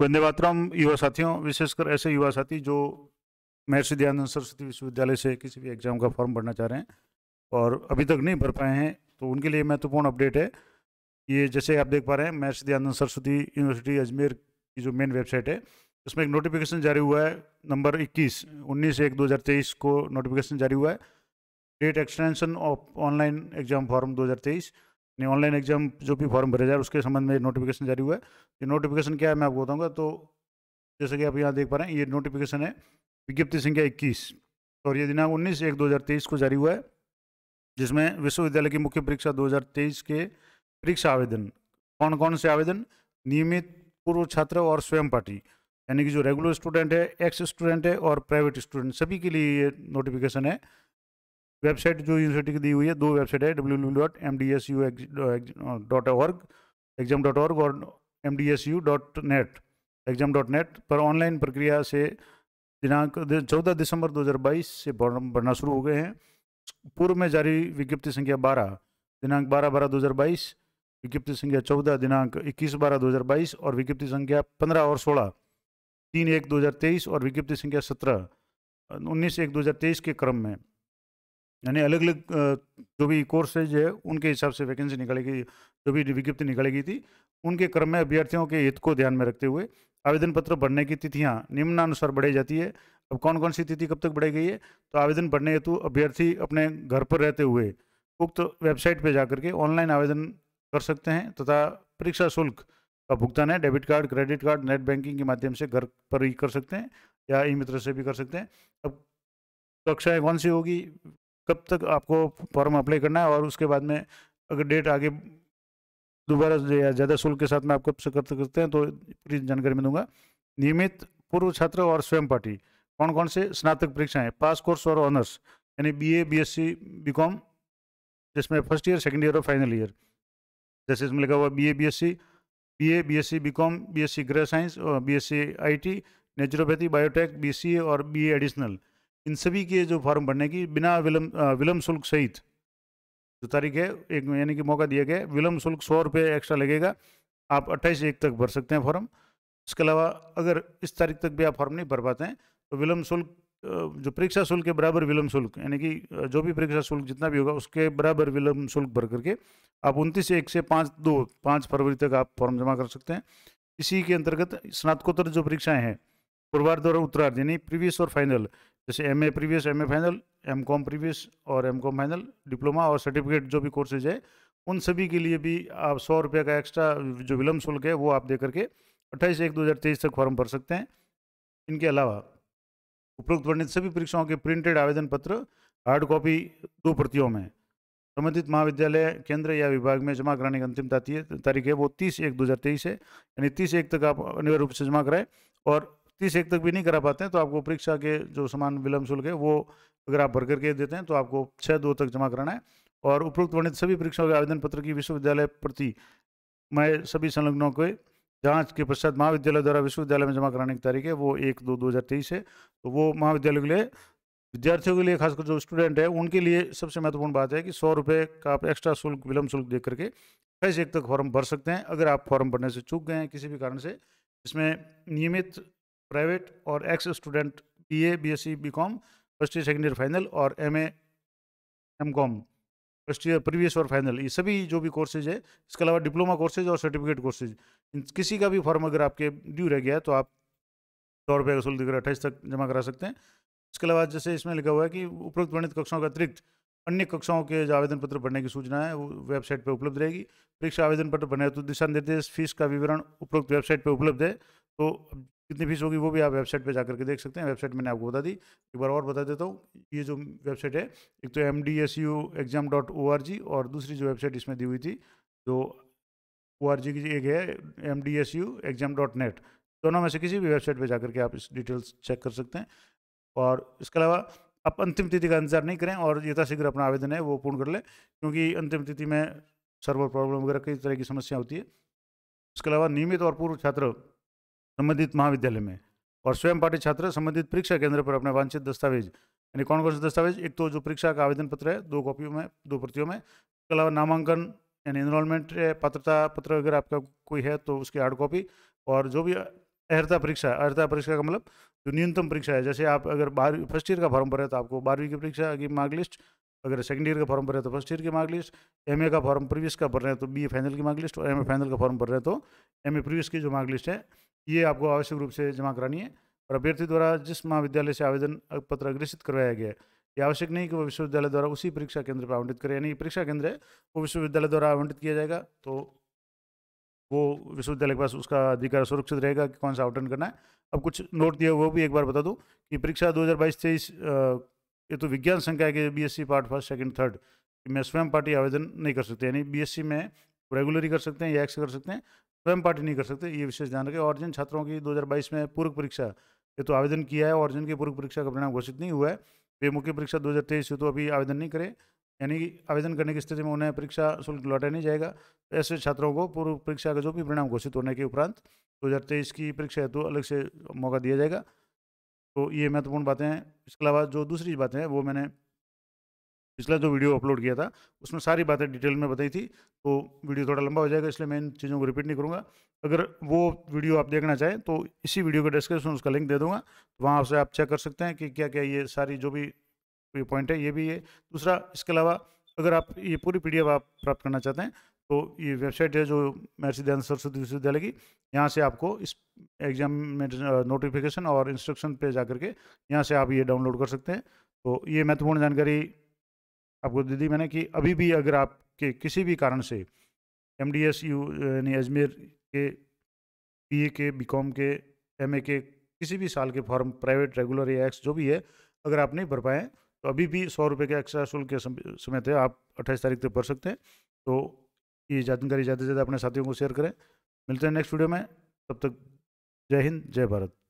वंदे मातरम युवा साथियों विशेषकर ऐसे युवा साथी जो महर्षि दयानंद सरस्वती विश्वविद्यालय से किसी भी एग्ज़ाम का फॉर्म भरना चाह रहे हैं और अभी तक नहीं भर पाए हैं तो उनके लिए महत्वपूर्ण अपडेट है ये जैसे आप देख पा रहे हैं महर्षि दयानंद सरस्वती यूनिवर्सिटी अजमेर की जो मेन वेबसाइट है उसमें एक नोटिफिकेशन जारी हुआ है नंबर इक्कीस उन्नीस एक दो को नोटिफिकेशन जारी हुआ है date extension of online exam form दो यानी ऑनलाइन एग्जाम जो भी फॉर्म भरे जाए उसके संबंध में नोटिफिकेशन जारी हुआ है ये नोटिफिकेशन क्या है मैं आपको बताऊंगा तो जैसे कि आप यहाँ देख पा रहे हैं ये नोटिफिकेशन है विज्ञप्ति संख्या इक्कीस और ये दिनांक उन्नीस एक दो को जारी हुआ है जिसमें विश्वविद्यालय की मुख्य परीक्षा 2023 के परीक्षा आवेदन कौन कौन से आवेदन नियमित पूर्व छात्र और स्वयं पाठी यानी कि जो रेगुलर स्टूडेंट है एक्स स्टूडेंट है और प्राइवेट स्टूडेंट सभी के लिए ये नोटिफिकेशन है वेबसाइट जो यूनिवर्सिटी की दी हुई है दो वेबसाइट है W W dot M D S U dot org exam dot org और M D S U dot net exam dot net पर ऑनलाइन प्रक्रिया से दिनांक चौदह दिसंबर 2022 से भरना शुरू हो गए हैं पूर्व में जारी विज्ञप्ति संख्या बारह दिनांक बारह बारह दो हज़ार बाईस विज्ञप्ति संख्या चौदह दिनांक इक्कीस बारह दो हज़ार बाईस और विज्ञप्ति संख्या पंद्रह और सोलह तीन एक दो हज़ार तेईस और विज्ञप्ति संख्या सत्रह उन्नीस एक दो हज़ार तेईस के क्रम में यानी अलग अलग जो भी कोर्सेज है उनके हिसाब से वैकेंसी निकालेगी जो भी विज्ञप्ति गई थी उनके क्रम में अभ्यर्थियों के हित को ध्यान में रखते हुए आवेदन पत्र भरने की तिथियाँ निम्नानुसार बढ़ाई जाती है अब कौन कौन सी तिथि कब तक बढ़ाई गई है तो आवेदन भरने हेतु अभ्यर्थी अपने घर पर रहते हुए उक्त वेबसाइट पर जाकर के ऑनलाइन आवेदन कर सकते हैं तथा परीक्षा शुल्क का भुगतान है debit card credit card net banking के माध्यम से घर पर ही कर सकते हैं या ई मित्र से भी कर सकते हैं अब कक्षाएँ कौन सी होगी कब तक आपको फॉर्म अप्लाई करना है और उसके बाद में अगर डेट आगे दोबारा या ज़्यादा शुल्क के साथ में आप कब से कर सकते करते हैं तो पूरी जानकारी मैं दूंगा नियमित पूर्व छात्र और स्वयं पाठी कौन कौन से स्नातक परीक्षाएं पास कोर्स और ऑनर्स यानी बीए बीएससी बीकॉम जिसमें फर्स्ट ईयर सेकेंड ईयर और फाइनल ईयर जैसे इसमें लिखा हुआ B A B S C B A B S C B com B S C ग्रह साइंस और B S C I T naturopathy biotech B C A और B additional इन सभी के जो फॉर्म भरने की बिना विलम्ब विलम्ब शुल्क सहित जो तारीख है एक यानी कि मौका दिया गया है विलम्ब शुल्क सौ रुपये एक्स्ट्रा लगेगा आप अट्ठाईस एक तक भर सकते हैं फॉर्म इसके अलावा अगर इस तारीख तक भी आप फॉर्म नहीं भर पाते हैं तो विलम्ब शुल्क जो परीक्षा शुल्क के बराबर विलम्ब शुल्क यानी कि जो भी परीक्षा शुल्क जितना भी होगा उसके बराबर विलम्ब शुल्क भर करके आप उनतीस एक से पाँच दो पाँच फरवरी तक आप फॉर्म जमा कर सकते हैं इसी के अंतर्गत स्नातकोत्तर जो परीक्षाएं हैं पूर्वार्ध और उत्तरार्ध यानी प्रीवियस और फाइनल जैसे M A previous M A final M com previous और एम कॉम फाइनल डिप्लोमा और सर्टिफिकेट जो भी कोर्सेज है उन सभी के लिए भी आप सौ रुपये का एक्स्ट्रा जो विलम्ब शुल्क है वो आप दे करके अट्ठाईस एक दो हज़ार तेईस तक फॉर्म भर सकते हैं इनके अलावा उपरोक्त वर्णित सभी परीक्षाओं के प्रिंटेड आवेदन पत्र हार्ड कॉपी दो प्रतियों में संबंधित महाविद्यालय केंद्र या विभाग में जमा कराने की अंतिम तारीख है वो तीस एक दो हज़ार तेईस है यानी तीस एक तक आप अनिवार्य रूप से जमा कराएं और तीस एक तक भी नहीं करा पाते हैं तो आपको परीक्षा के जो समान विलंब शुल्क है वो अगर आप भर करके देते हैं तो आपको छः दो तक जमा कराना है और उपरोक्त वर्णित सभी परीक्षाओं के आवेदन पत्र की विश्वविद्यालय प्रति मैं सभी संलग्नों के जांच के पश्चात महाविद्यालय द्वारा विश्वविद्यालय में जमा कराने की तारीख है वो एक दो दो हज़ार तेईस है तो वो महाविद्यालय के लिए विद्यार्थियों के लिए खासकर जो स्टूडेंट है उनके लिए सबसे महत्वपूर्ण बात है कि सौ रुपये का आप एक्स्ट्रा शुल्क विलम्ब शुल्क दे करके कैसे एक तक फॉर्म भर सकते हैं अगर आप फॉर्म भरने से चूक गए हैं किसी भी कारण से इसमें नियमित प्राइवेट और ex student B A B S C B com first year second year final और M A M com first year previous और फाइनल ये सभी जो भी कोर्सेज है इसके अलावा डिप्लोमा कोर्सेज और सर्टिफिकेट कोर्सेज किसी का भी फॉर्म अगर आपके ड्यू रह गया है तो आप सौ रुपये का शुल्क देकर अट्ठाईस तक जमा करा सकते हैं इसके अलावा जैसे इसमें लिखा हुआ है कि उपरोक्त वर्णित कक्षाओं के अतिरिक्त अन्य कक्षाओं के जो आवेदन पत्र भरने की सूचना है वो वेबसाइट पर उपलब्ध रहेगी परीक्षा आवेदन पत्र भरने तो दिशा निर्देश फीस का विवरण उपरोक्त वेबसाइट पर उपलब्ध है तो कितनी फीस होगी वो भी आप वेबसाइट पे जा करके देख सकते हैं वेबसाइट मैंने आपको बता दी एक बार और बता देता हूँ ये जो वेबसाइट है एक तो M D S U exam dot O R G और दूसरी जो वेबसाइट इसमें दी हुई थी जो ओ आर जी की एक है M D S U exam dot net दोनों में से किसी भी वेबसाइट पर जाकर के आप इस डिटेल्स चेक कर सकते हैं और इसके अलावा आप अंतिम तिथि का इंतजार नहीं करें और यथाशीघ्र अपना आवेदन है वो पूर्ण कर लें क्योंकि अंतिम तिथि में सर्वर प्रॉब्लम वगैरह कई तरह की समस्या होती है इसके अलावा नियमित और पूर्व छात्र संबंधित महाविद्यालय में और स्वयं पाठी छात्र संबंधित परीक्षा केंद्र पर अपने वांछित दस्तावेज यानी कौन कौन से दस्तावेज एक तो जो परीक्षा का आवेदन पत्र है दो कॉपियों में दो प्रतियों में इसके अलावा नामांकन यानी इनरोलमेंट पात्रता पत्र अगर आपका कोई है तो उसकी हार्ड कॉपी और जो भी अहर्ता परीक्षा अहर्ता परीक्षा का मतलब जो न्यूनतम परीक्षा है जैसे आप अगर बारहवीं फर्स्ट ईयर का फॉर्म भरे तो आपको बारहवीं की परीक्षा की मार्क लिस्ट अगर सेकंड ईयर का फॉर्म भरे तो फर्स्ट ईयर की मार्क लिस्ट एम का फॉर्म प्रीवियस का भर रहे हैं तो बी फाइनल की मार्क लिस्ट और एम फाइनल का फॉर्म भर रहे हैं तो एम प्रीवियस की जो मार्क लिस्ट है ये आपको आवश्यक रूप से जमा करानी है और अभ्यर्थी द्वारा जिस महाविद्यालय से आवेदन पत्र अग्रेषित करवाया गया है ये आवश्यक नहीं कि वो विश्वविद्यालय द्वारा उसी परीक्षा केंद्र पर आवंटित करें यानी परीक्षा केंद्र है वो विश्वविद्यालय द्वारा आवंटित किया जाएगा तो वो विश्वविद्यालय के पास उसका अधिकार सुरक्षित रहेगा कि कौन सा आवंटन करना है अब कुछ नोट दिया वो भी एक बार बता दूँ कि परीक्षा दो हज़ार बाईस तेईस ये तो विज्ञान संख्या के B S C part first second third में स्वयं पार्टी आवेदन नहीं कर सकते यानी बी एस सी में रेगुलर ही कर सकते हैं या एक्स कर सकते हैं स्वयं पार्टी नहीं कर सकते ये विशेष ध्यान रखें जिन छात्रों की 2022 में पूर्व परीक्षा ये तो आवेदन किया है और की पूर्व परीक्षा का परिणाम घोषित नहीं हुआ है वे मुख्य परीक्षा दो हज़ार तेईस तो अभी आवेदन नहीं करें यानी कि आवेदन करने की स्थिति में उन्हें परीक्षा शुल्क लौटा नहीं जाएगा तो ऐसे छात्रों को पूर्व परीक्षा का जो भी परिणाम घोषित होने के उपरांत तेईस की परीक्षा हेतु तो अलग से मौका दिया जाएगा तो ये महत्वपूर्ण बातें हैं इसके अलावा जो दूसरी बातें हैं वो मैंने पिछला जो वीडियो अपलोड किया था उसमें सारी बातें डिटेल में बताई थी तो वीडियो थोड़ा लंबा हो जाएगा इसलिए मैं इन चीज़ों को रिपीट नहीं करूँगा अगर वो वीडियो आप देखना चाहें तो इसी वीडियो का डिस्क्रिप्शन उसका लिंक दे दूँगा तो वहाँ से आप चेक कर सकते हैं कि क्या क्या ये सारी जो भी पॉइंट है ये भी है दूसरा इसके अलावा अगर आप ये पूरी पी आप प्राप्त करना चाहते हैं तो ये वेबसाइट है जो महर्षि दयान सरस्वती विश्वविद्यालय की यहाँ से आपको इस एग्जाम में नोटिफिकेशन और इंस्ट्रक्शन पे जा करके यहाँ से आप ये डाउनलोड कर सकते हैं तो ये महत्वपूर्ण जानकारी आपको दे दी मैंने कि अभी भी अगर आपके किसी भी कारण से एम डी एस यू यानी अजमेर के बी ए के बी कॉम के एम ए के किसी भी साल के फॉर्म प्राइवेट रेगुलर या एक्स जो भी है अगर आप नहीं भर पाए तो अभी भी सौ रुपये के एक्स्ट्रा शुल्क के समय थे आप अट्ठाईस तारीख तक भर सकते हैं तो ये जानकारी ज़्यादा से ज़्यादा अपने साथियों को शेयर करें मिलते हैं नेक्स्ट वीडियो में तब तक जय हिंद जय भारत